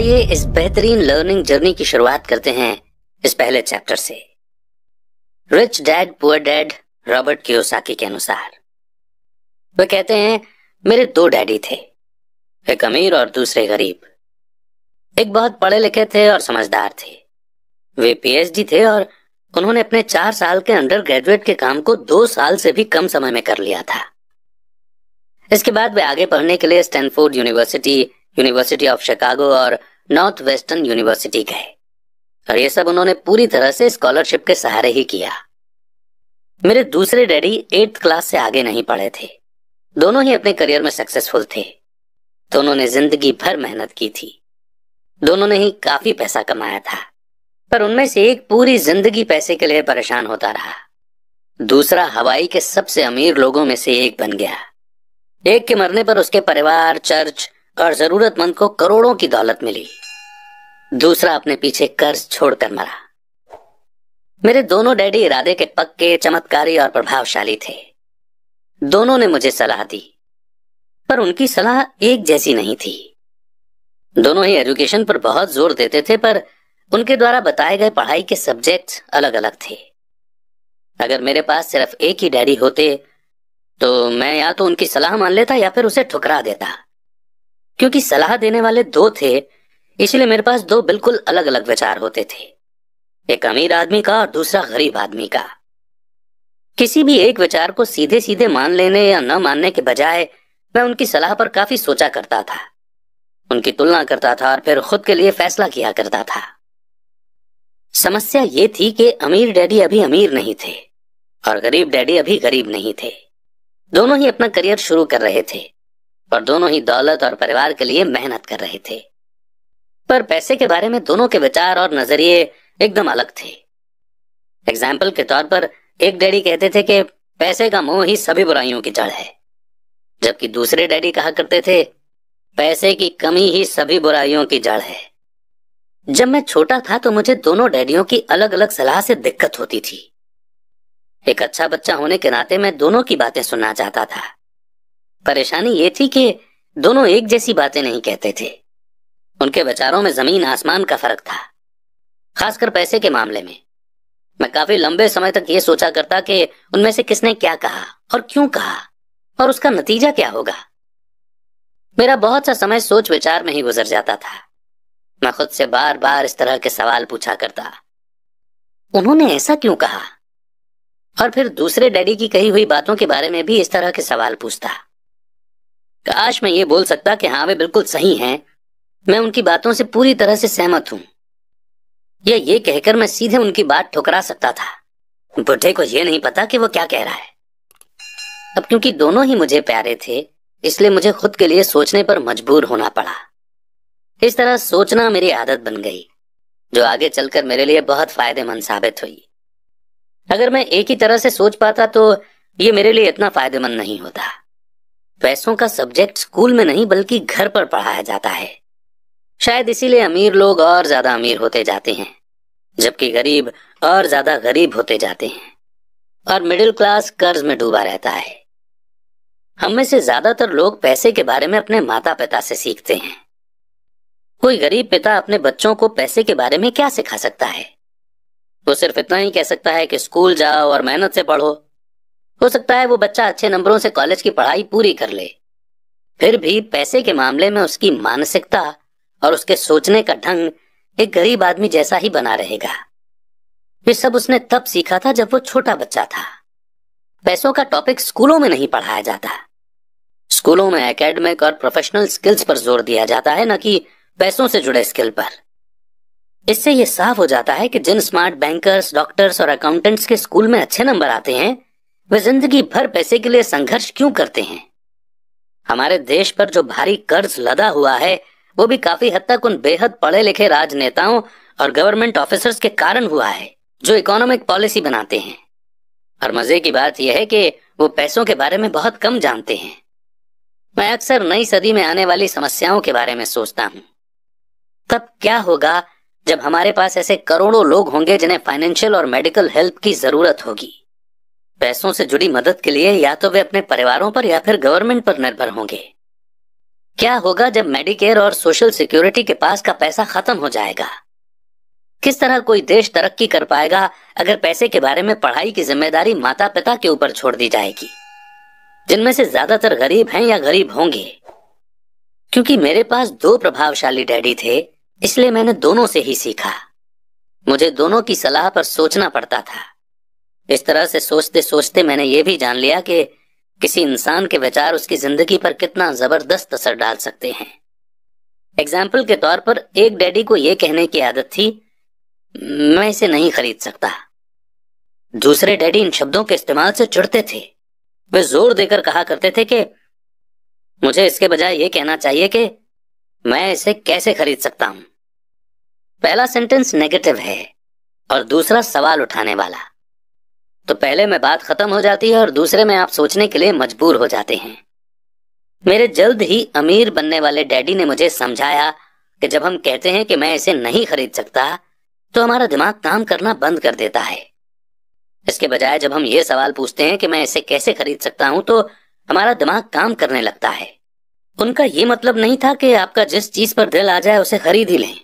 आइए इस बेहतरीन लर्निंग जर्नी की शुरुआत करते हैं इस पहले चैप्टर से rich dad poor dad Robert Kiyosaki के अनुसार वे कहते हैं मेरे दो डैडी थे एक अमीर और दूसरे गरीब एक बहुत पढ़े लिखे थे और समझदार थे वे पीएचडी थे और उन्होंने अपने चार साल के अंडर ग्रेजुएट के काम को दो साल से भी कम समय में कर लिया था इसके बाद वे आगे पढ़ने के लिए Stanford University University of Chicago और नॉर्थ वेस्टर्न यूनिवर्सिटी गए और ये सब उन्होंने पूरी तरह से स्कॉलरशिप के सहारे ही किया मेरे दूसरे डैडी एट्थ क्लास से आगे नहीं पढ़े थे दोनों ही अपने करियर में सक्सेसफुल थे दोनों तो ने जिंदगी भर मेहनत की थी दोनों ने ही काफी पैसा कमाया था पर उनमें से एक पूरी जिंदगी पैसे के लिए परेशान होता रहा दूसरा हवाई के सबसे अमीर लोगों में से एक बन गया एक के मरने पर उसके परिवार चर्च और जरूरतमंद को करोड़ों की दौलत मिली दूसरा अपने पीछे कर्ज छोड़कर मरा मेरे दोनों डैडी इरादे के पक्के चमत्कारी और प्रभावशाली थे दोनों ने मुझे सलाह दी पर उनकी सलाह एक जैसी नहीं थी दोनों ही एजुकेशन पर बहुत जोर देते थे पर उनके द्वारा बताए गए पढ़ाई के सब्जेक्ट अलग अलग थे अगर मेरे पास सिर्फ एक ही डैडी होते तो मैं या तो उनकी सलाह मान लेता या फिर उसे ठुकरा देता क्योंकि सलाह देने वाले दो थे इसलिए मेरे पास दो बिल्कुल अलग अलग विचार होते थे एक अमीर आदमी का और दूसरा गरीब आदमी का किसी भी एक विचार को सीधे सीधे मान लेने या न मानने के बजाय मैं उनकी सलाह पर काफी सोचा करता था उनकी तुलना करता था और फिर खुद के लिए फैसला किया करता था समस्या ये थी कि अमीर डैडी अभी अमीर नहीं थे और गरीब डैडी अभी गरीब नहीं थे दोनों ही अपना करियर शुरू कर रहे थे और दोनों ही दौलत और परिवार के लिए मेहनत कर रहे थे पर पैसे के बारे में दोनों के विचार और नजरिए एकदम अलग थे एग्जाम्पल के तौर पर एक डैडी कहते थे कि पैसे का मोह ही सभी बुराइयों की जड़ है जबकि दूसरे डैडी कहा करते थे पैसे की कमी ही सभी बुराइयों की जड़ है जब मैं छोटा था तो मुझे दोनों डैडियों की अलग अलग सलाह से दिक्कत होती थी एक अच्छा बच्चा होने के नाते मैं दोनों की बातें सुनना चाहता था परेशानी ये थी कि दोनों एक जैसी बातें नहीं कहते थे उनके विचारों में जमीन आसमान का फर्क था खासकर पैसे के मामले में मैं काफी लंबे समय तक ये सोचा करता कि उनमें से किसने क्या कहा और क्यों कहा और उसका नतीजा क्या होगा मेरा बहुत सा समय सोच विचार में ही गुजर जाता था मैं खुद से बार बार इस तरह के सवाल पूछा करता उन्होंने ऐसा क्यों कहा और फिर दूसरे डैडी की कही हुई बातों के बारे में भी इस तरह के सवाल पूछता काश मैं ये बोल सकता कि हाँ वे बिल्कुल सही हैं मैं उनकी बातों से पूरी तरह से सहमत हूं या ये कहकर मैं सीधे उनकी बात ठुकरा सकता था बुढ़े को यह नहीं पता कि वो क्या कह रहा है अब क्योंकि दोनों ही मुझे प्यारे थे इसलिए मुझे खुद के लिए सोचने पर मजबूर होना पड़ा इस तरह सोचना मेरी आदत बन गई जो आगे चलकर मेरे लिए बहुत फायदेमंद साबित हुई अगर मैं एक ही तरह से सोच पाता तो ये मेरे लिए इतना फायदेमंद नहीं होता पैसों का सब्जेक्ट स्कूल में नहीं बल्कि घर पर पढ़ाया जाता है शायद इसीलिए अमीर लोग और ज्यादा अमीर होते जाते हैं जबकि गरीब और ज्यादा गरीब होते जाते हैं और मिडिल क्लास कर्ज में डूबा रहता है हम में से ज्यादातर लोग पैसे के बारे में अपने माता पिता से सीखते हैं कोई गरीब पिता अपने बच्चों को पैसे के बारे में क्या सिखा सकता है वो सिर्फ इतना ही कह सकता है कि स्कूल जाओ और मेहनत से पढ़ो हो सकता है वो बच्चा अच्छे नंबरों से कॉलेज की पढ़ाई पूरी कर ले फिर भी पैसे के मामले में उसकी मानसिकता और उसके सोचने का ढंग एक गरीब आदमी जैसा ही बना रहेगा ये सब उसने तब सीखा था जब वो छोटा बच्चा था पैसों का टॉपिक स्कूलों में नहीं पढ़ाया जाता स्कूलों में एकेडमिक और प्रोफेशनल स्किल्स पर जोर दिया जाता है न कि पैसों से जुड़े स्किल पर इससे यह साफ हो जाता है कि जिन स्मार्ट बैंकर्स डॉक्टर्स और अकाउंटेंट्स के स्कूल में अच्छे नंबर आते हैं वे जिंदगी भर पैसे के लिए संघर्ष क्यों करते हैं हमारे देश पर जो भारी कर्ज लदा हुआ है वो भी काफी हद तक उन बेहद पढ़े लिखे राजनेताओं और गवर्नमेंट ऑफिसर्स के कारण हुआ है जो इकोनॉमिक पॉलिसी बनाते हैं और मजे की बात यह है कि वो पैसों के बारे में बहुत कम जानते हैं मैं अक्सर नई सदी में आने वाली समस्याओं के बारे में सोचता हूं तब क्या होगा जब हमारे पास ऐसे करोड़ों लोग होंगे जिन्हें फाइनेंशियल और मेडिकल हेल्प की जरूरत होगी पैसों से जुड़ी मदद के लिए या तो वे अपने परिवारों पर या फिर गवर्नमेंट पर निर्भर होंगे क्या होगा जब मेडिकेयर और सोशल सिक्योरिटी के पास का पैसा खत्म हो जाएगा किस तरह कोई देश तरक्की कर पाएगा अगर पैसे के बारे में पढ़ाई की जिम्मेदारी माता पिता के ऊपर छोड़ दी जाएगी जिनमें से ज्यादातर गरीब हैं या गरीब होंगे क्योंकि मेरे पास दो प्रभावशाली डैडी थे इसलिए मैंने दोनों से ही सीखा मुझे दोनों की सलाह पर सोचना पड़ता था इस तरह से सोचते सोचते मैंने ये भी जान लिया कि किसी इंसान के विचार उसकी जिंदगी पर कितना जबरदस्त असर डाल सकते हैं एग्जाम्पल के तौर पर एक डैडी को यह कहने की आदत थी मैं इसे नहीं खरीद सकता दूसरे डैडी इन शब्दों के इस्तेमाल से चिड़ते थे वे जोर देकर कहा करते थे कि मुझे इसके बजाय यह कहना चाहिए कि मैं इसे कैसे खरीद सकता हूं पहला सेंटेंस नेगेटिव है और दूसरा सवाल उठाने वाला तो पहले में बात खत्म हो जाती है और दूसरे में आप सोचने के लिए मजबूर हो जाते हैं मेरे जल्द ही अमीर बनने वाले डैडी ने मुझे समझाया कि जब हम कहते हैं कि मैं इसे नहीं खरीद सकता तो हमारा दिमाग काम करना बंद कर देता है इसके बजाय जब हम ये सवाल पूछते हैं कि मैं इसे कैसे खरीद सकता हूं तो हमारा दिमाग काम करने लगता है उनका ये मतलब नहीं था कि आपका जिस चीज पर दिल आ जाए उसे खरीद ही लें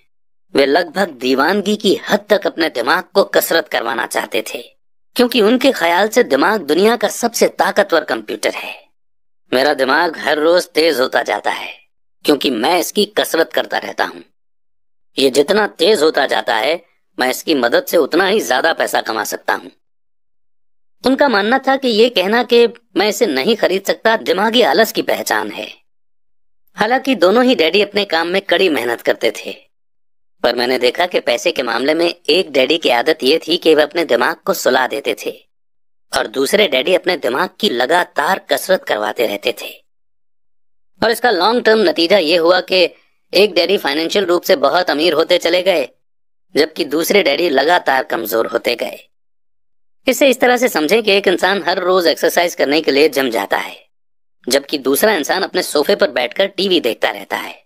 वे लगभग दीवानगी की हद तक अपने दिमाग को कसरत करवाना चाहते थे क्योंकि उनके ख्याल से दिमाग दुनिया का सबसे ताकतवर कंप्यूटर है मेरा दिमाग हर रोज तेज होता जाता है क्योंकि मैं इसकी कसरत करता रहता हूं ये जितना तेज होता जाता है मैं इसकी मदद से उतना ही ज्यादा पैसा कमा सकता हूं उनका मानना था कि यह कहना कि मैं इसे नहीं खरीद सकता दिमागी आलस की पहचान है हालांकि दोनों ही डैडी अपने काम में कड़ी मेहनत करते थे पर मैंने देखा कि पैसे के मामले में एक डैडी की आदत ये थी कि वे अपने दिमाग को सुला देते थे और दूसरे डैडी अपने दिमाग की लगातार कसरत करवाते रहते थे और इसका लॉन्ग टर्म नतीजा ये हुआ कि एक डैडी फाइनेंशियल रूप से बहुत अमीर होते चले गए जबकि दूसरे डैडी लगातार कमजोर होते गए इसे इस तरह से समझें कि एक इंसान हर रोज एक्सरसाइज करने के लिए जम जाता है जबकि दूसरा इंसान अपने सोफे पर बैठकर टीवी देखता रहता है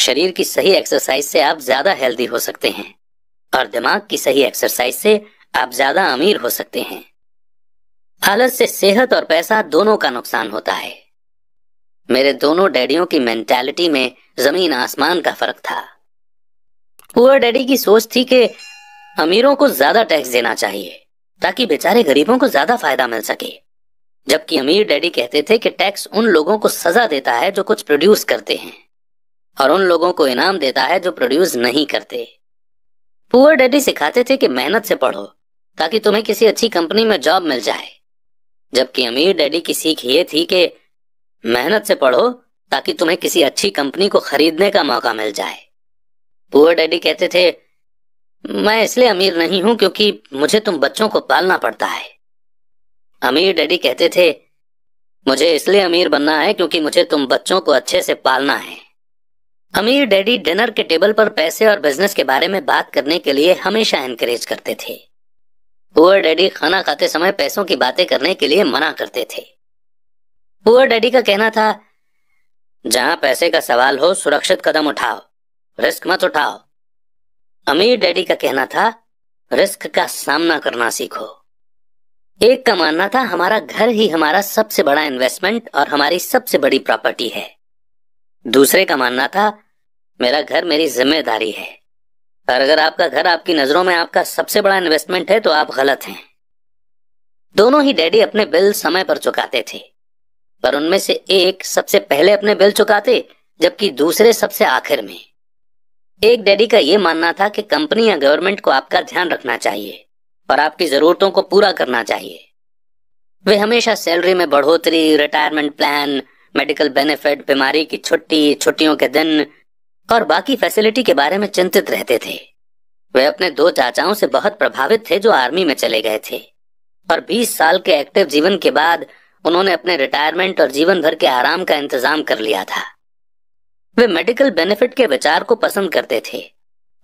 शरीर की सही एक्सरसाइज से आप ज्यादा हेल्दी हो सकते हैं और दिमाग की सही एक्सरसाइज से आप ज्यादा अमीर हो सकते हैं आलस से सेहत और पैसा दोनों का नुकसान होता है मेरे दोनों डैडियों की मेंटालिटी में जमीन आसमान का फर्क था पुअर डैडी की सोच थी कि अमीरों को ज्यादा टैक्स देना चाहिए ताकि बेचारे गरीबों को ज्यादा फायदा मिल सके जबकि अमीर डैडी कहते थे कि टैक्स उन लोगों को सजा देता है जो कुछ प्रोड्यूस करते हैं और उन लोगों को इनाम देता है जो प्रोड्यूस नहीं करते पुअर डैडी सिखाते थे कि मेहनत से पढ़ो ताकि तुम्हें किसी अच्छी कंपनी में जॉब मिल जाए जबकि अमीर डैडी की सीख ये थी कि मेहनत से पढ़ो ताकि तुम्हें किसी अच्छी कंपनी को खरीदने का मौका मिल जाए पुअर डैडी कहते थे मैं इसलिए अमीर नहीं हूं क्योंकि मुझे तुम बच्चों को पालना पड़ता है अमीर डैडी कहते थे मुझे इसलिए अमीर बनना है क्योंकि मुझे तुम बच्चों को अच्छे से पालना है अमीर डैडी डिनर के टेबल पर पैसे और बिजनेस के बारे में बात करने के लिए हमेशा एनकरेज करते थे पुअर डैडी खाना खाते समय पैसों की बातें करने के लिए मना करते थे पुअर डैडी का कहना था जहां पैसे का सवाल हो सुरक्षित कदम उठाओ रिस्क मत उठाओ अमीर डैडी का कहना था रिस्क का सामना करना सीखो एक का मानना था हमारा घर ही हमारा सबसे बड़ा इन्वेस्टमेंट और हमारी सबसे बड़ी प्रॉपर्टी है दूसरे का मानना था मेरा घर मेरी जिम्मेदारी है और अगर आपका घर आपकी नजरों में आपका सबसे बड़ा इन्वेस्टमेंट है तो आप गलत हैं दोनों ही डैडी अपने बिल समय पर चुकाते थे पर उनमें से एक सबसे पहले अपने बिल चुकाते जबकि दूसरे सबसे आखिर में एक डैडी का यह मानना था कि कंपनी या गवर्नमेंट को आपका ध्यान रखना चाहिए और आपकी जरूरतों को पूरा करना चाहिए वे हमेशा सैलरी में बढ़ोतरी रिटायरमेंट प्लान मेडिकल बेनिफिट बीमारी की छुट्टी छुट्टियों के दिन और बाकी फैसिलिटी के बारे में चिंतित रहते थे वे अपने दो चाचाओं से बहुत प्रभावित थे जो आर्मी में चले गए थे और 20 साल के एक्टिव जीवन के बाद उन्होंने अपने रिटायरमेंट और जीवन भर के आराम का इंतजाम कर लिया था वे मेडिकल बेनिफिट के विचार को पसंद करते थे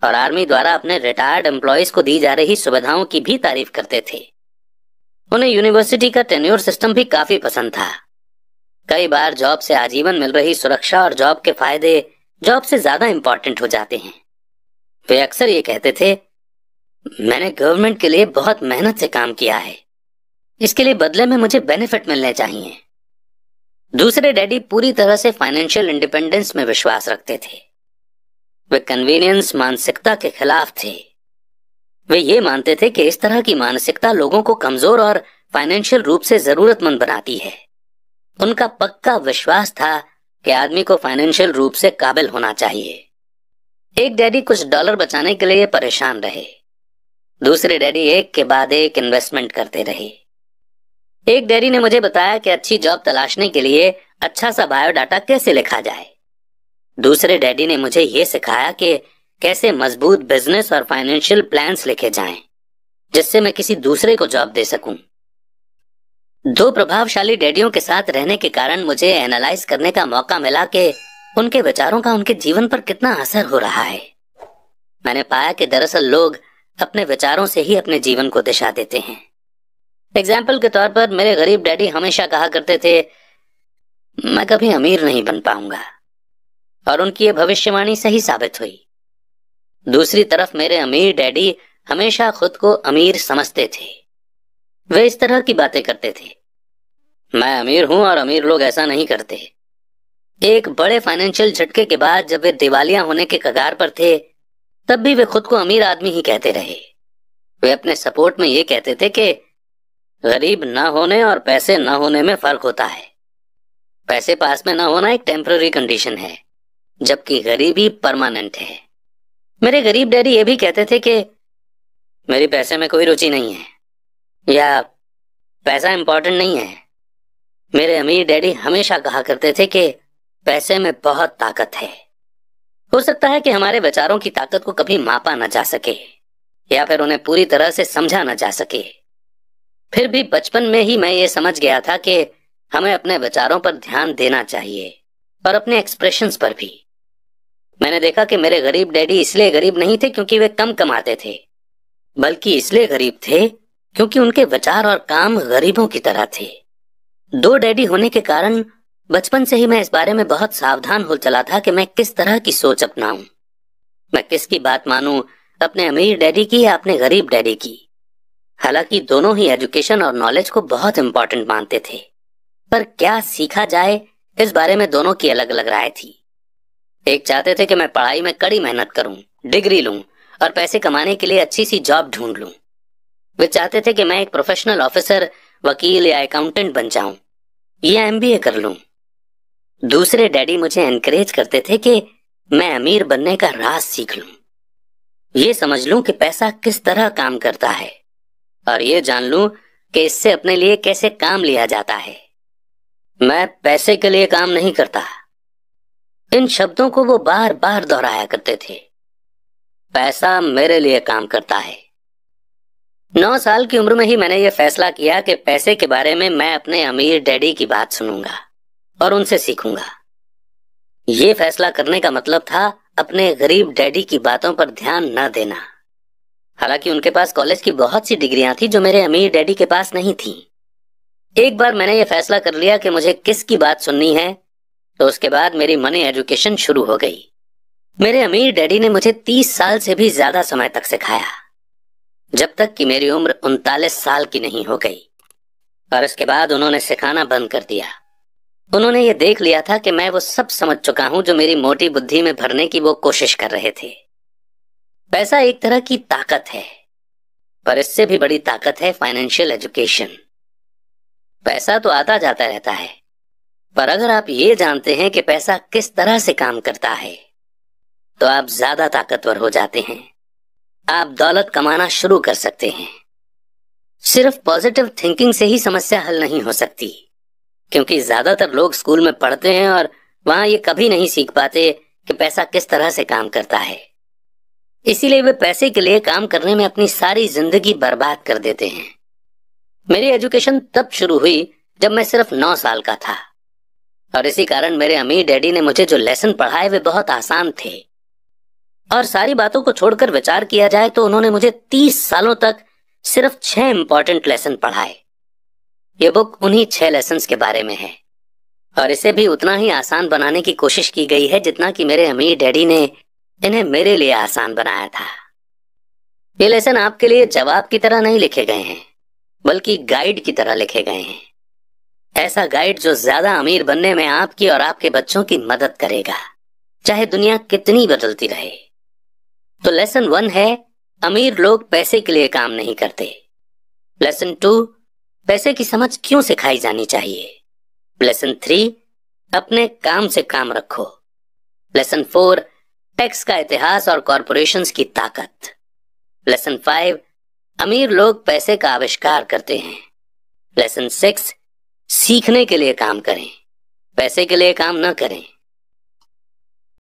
और आर्मी द्वारा अपने रिटायर्ड एम्प्लॉयज को दी जा रही सुविधाओं की भी तारीफ करते थे उन्हें यूनिवर्सिटी का टेन्योर सिस्टम भी काफी पसंद था कई बार जॉब से आजीवन मिल रही सुरक्षा और जॉब के फायदे जॉब से ज्यादा इंपॉर्टेंट हो जाते हैं वे अक्सर ये कहते थे मैंने गवर्नमेंट के लिए बहुत मेहनत से काम किया है इसके लिए बदले में मुझे बेनिफिट मिलने चाहिए दूसरे डैडी पूरी तरह से फाइनेंशियल इंडिपेंडेंस में विश्वास रखते थे वे कन्वीनियंस मानसिकता के खिलाफ थे वे ये मानते थे कि इस तरह की मानसिकता लोगों को कमजोर और फाइनेंशियल रूप से जरूरतमंद बनाती है उनका पक्का विश्वास था कि आदमी को फाइनेंशियल रूप से काबिल होना चाहिए एक डैडी कुछ डॉलर बचाने के लिए परेशान रहे दूसरे डैडी एक के बाद एक इन्वेस्टमेंट करते रहे एक डैडी ने मुझे बताया कि अच्छी जॉब तलाशने के लिए अच्छा सा बायोडाटा कैसे लिखा जाए दूसरे डैडी ने मुझे यह सिखाया कि कैसे मजबूत बिजनेस और फाइनेंशियल प्लान्स लिखे जाएं, जिससे मैं किसी दूसरे को जॉब दे सकूं। दो प्रभावशाली डैडियों के साथ रहने के कारण मुझे एनालाइज करने का मौका मिला के उनके विचारों का उनके जीवन पर कितना असर हो रहा है मैंने पाया कि दरअसल लोग अपने विचारों से ही अपने जीवन को दिशा देते हैं एग्जाम्पल के तौर पर मेरे गरीब डैडी हमेशा कहा करते थे मैं कभी अमीर नहीं बन पाऊंगा और उनकी ये भविष्यवाणी सही साबित हुई दूसरी तरफ मेरे अमीर डैडी हमेशा खुद को अमीर समझते थे वे इस तरह की बातें करते थे मैं अमीर हूं और अमीर लोग ऐसा नहीं करते एक बड़े फाइनेंशियल झटके के बाद जब वे दिवालिया होने के कगार पर थे तब भी वे खुद को अमीर आदमी ही कहते रहे वे अपने सपोर्ट में ये कहते थे कि गरीब ना होने और पैसे ना होने में फर्क होता है पैसे पास में ना होना एक टेम्पररी कंडीशन है जबकि गरीबी परमानेंट है मेरे गरीब डैडी ये भी कहते थे कि मेरी पैसे में कोई रुचि नहीं है या पैसा इम्पोर्टेंट नहीं है मेरे अमीर डैडी हमेशा कहा करते थे कि पैसे में बहुत ताकत है हो सकता है कि हमारे विचारों की ताकत को कभी मापा ना जा सके या फिर उन्हें पूरी तरह से समझा ना जा सके फिर भी बचपन में ही मैं ये समझ गया था कि हमें अपने विचारों पर ध्यान देना चाहिए और अपने एक्सप्रेशंस पर भी मैंने देखा कि मेरे गरीब डैडी इसलिए गरीब नहीं थे क्योंकि वे कम कमाते थे बल्कि इसलिए गरीब थे क्योंकि उनके विचार और काम गरीबों की तरह थे दो डैडी होने के कारण बचपन से ही मैं इस बारे में बहुत सावधान हो चला था कि मैं किस तरह की सोच अपनाऊं मैं किसकी बात मानूं अपने अमीर डैडी की या अपने गरीब डैडी की हालांकि दोनों ही एजुकेशन और नॉलेज को बहुत इंपॉर्टेंट मानते थे पर क्या सीखा जाए इस बारे में दोनों की अलग अलग राय थी एक चाहते थे कि मैं पढ़ाई में कड़ी मेहनत करूं डिग्री लूं और पैसे कमाने के लिए अच्छी सी जॉब ढूंढ लूं वे चाहते थे कि मैं एक प्रोफेशनल ऑफिसर वकील या अकाउंटेंट बन जाऊं या एमबीए कर लू दूसरे डैडी मुझे एनकरेज करते थे कि मैं अमीर बनने का राज सीख लू ये समझ लू कि पैसा किस तरह काम करता है और ये जान लू कि इससे अपने लिए कैसे काम लिया जाता है मैं पैसे के लिए काम नहीं करता इन शब्दों को वो बार बार दोहराया करते थे पैसा मेरे लिए काम करता है नौ साल की उम्र में ही मैंने ये फैसला किया कि पैसे के बारे में मैं अपने अमीर डैडी की बात सुनूंगा और उनसे सीखूंगा ये फैसला करने का मतलब था अपने गरीब डैडी की बातों पर ध्यान न देना हालांकि उनके पास कॉलेज की बहुत सी डिग्रियां थी जो मेरे अमीर डैडी के पास नहीं थी एक बार मैंने ये फैसला कर लिया कि मुझे किसकी बात सुननी है तो उसके बाद मेरी मनी एजुकेशन शुरू हो गई मेरे अमीर डैडी ने मुझे तीस साल से भी ज्यादा समय तक सिखाया जब तक कि मेरी उम्र उनतालीस साल की नहीं हो गई और इसके बाद उन्होंने सिखाना बंद कर दिया उन्होंने ये देख लिया था कि मैं वो सब समझ चुका हूं जो मेरी मोटी बुद्धि में भरने की वो कोशिश कर रहे थे पैसा एक तरह की ताकत है पर इससे भी बड़ी ताकत है फाइनेंशियल एजुकेशन पैसा तो आता जाता रहता है पर अगर आप ये जानते हैं कि पैसा किस तरह से काम करता है तो आप ज्यादा ताकतवर हो जाते हैं आप दौलत कमाना शुरू कर सकते हैं सिर्फ पॉजिटिव थिंकिंग से ही समस्या हल नहीं हो सकती क्योंकि ज्यादातर लोग स्कूल में पढ़ते हैं और वहां ये कभी नहीं सीख पाते कि पैसा किस तरह से काम करता है इसीलिए वे पैसे के लिए काम करने में अपनी सारी जिंदगी बर्बाद कर देते हैं मेरी एजुकेशन तब शुरू हुई जब मैं सिर्फ नौ साल का था और इसी कारण मेरे अमीर डैडी ने मुझे जो लेसन पढ़ाए वे बहुत आसान थे और सारी बातों को छोड़कर विचार किया जाए तो उन्होंने मुझे तीस सालों तक सिर्फ छह इंपॉर्टेंट लेसन पढ़ाए ये बुक उन्हीं छह लेसन के बारे में है और इसे भी उतना ही आसान बनाने की कोशिश की गई है जितना कि मेरे अमीर डैडी ने इन्हें मेरे लिए आसान बनाया था ये लेसन आपके लिए जवाब की तरह नहीं लिखे गए हैं बल्कि गाइड की तरह लिखे गए हैं ऐसा गाइड जो ज्यादा अमीर बनने में आपकी और आपके बच्चों की मदद करेगा चाहे दुनिया कितनी बदलती रहे तो लेसन वन है अमीर लोग पैसे के लिए काम नहीं करते लेसन टू पैसे की समझ क्यों सिखाई जानी चाहिए लेसन थ्री अपने काम से काम रखो लेसन फोर टैक्स का इतिहास और कॉरपोरेशन की ताकत लेसन फाइव अमीर लोग पैसे का आविष्कार करते हैं लेसन सिक्स सीखने के लिए काम करें पैसे के लिए काम न करें